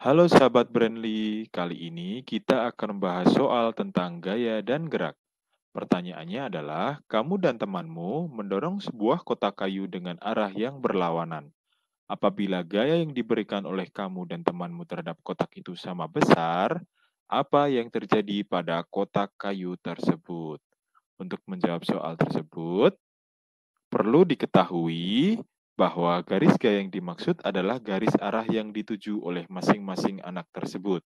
Halo sahabat Brandly, kali ini kita akan membahas soal tentang gaya dan gerak. Pertanyaannya adalah, kamu dan temanmu mendorong sebuah kotak kayu dengan arah yang berlawanan. Apabila gaya yang diberikan oleh kamu dan temanmu terhadap kotak itu sama besar, apa yang terjadi pada kotak kayu tersebut. Untuk menjawab soal tersebut, perlu diketahui bahwa garis gaya yang dimaksud adalah garis arah yang dituju oleh masing-masing anak tersebut.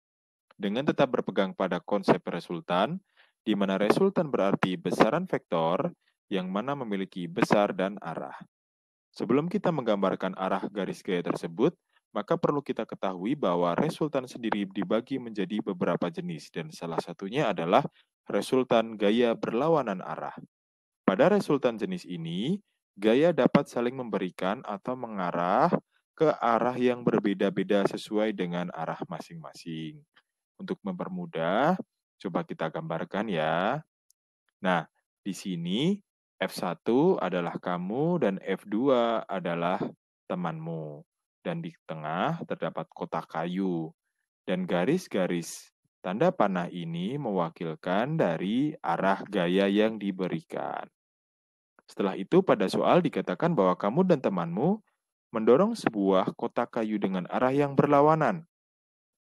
Dengan tetap berpegang pada konsep resultan, di mana resultan berarti besaran vektor yang mana memiliki besar dan arah. Sebelum kita menggambarkan arah garis gaya tersebut, maka perlu kita ketahui bahwa resultan sendiri dibagi menjadi beberapa jenis dan salah satunya adalah resultan gaya berlawanan arah. Pada resultan jenis ini, gaya dapat saling memberikan atau mengarah ke arah yang berbeda-beda sesuai dengan arah masing-masing. Untuk mempermudah, coba kita gambarkan ya. Nah, di sini F1 adalah kamu dan F2 adalah temanmu dan di tengah terdapat kotak kayu. Dan garis-garis tanda panah ini mewakilkan dari arah gaya yang diberikan. Setelah itu pada soal dikatakan bahwa kamu dan temanmu mendorong sebuah kotak kayu dengan arah yang berlawanan.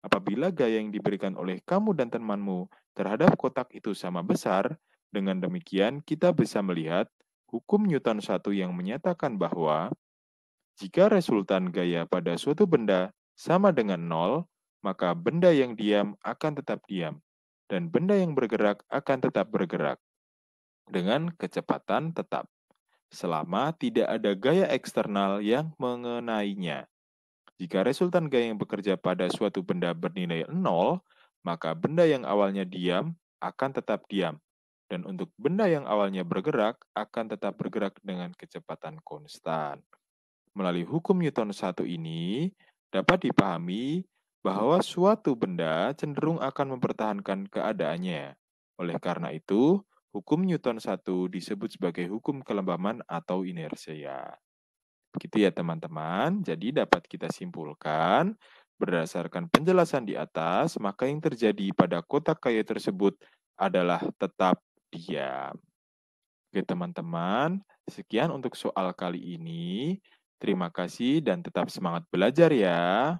Apabila gaya yang diberikan oleh kamu dan temanmu terhadap kotak itu sama besar, dengan demikian kita bisa melihat hukum Newton 1 yang menyatakan bahwa jika resultan gaya pada suatu benda sama dengan nol, maka benda yang diam akan tetap diam, dan benda yang bergerak akan tetap bergerak dengan kecepatan tetap, selama tidak ada gaya eksternal yang mengenainya. Jika resultan gaya yang bekerja pada suatu benda bernilai nol, maka benda yang awalnya diam akan tetap diam, dan untuk benda yang awalnya bergerak akan tetap bergerak dengan kecepatan konstan. Melalui hukum Newton satu ini, dapat dipahami bahwa suatu benda cenderung akan mempertahankan keadaannya. Oleh karena itu, hukum Newton satu disebut sebagai hukum kelembaman atau inersia. Begitu ya teman-teman, jadi dapat kita simpulkan, berdasarkan penjelasan di atas, maka yang terjadi pada kotak kayu tersebut adalah tetap diam. Oke teman-teman, sekian untuk soal kali ini. Terima kasih dan tetap semangat belajar ya.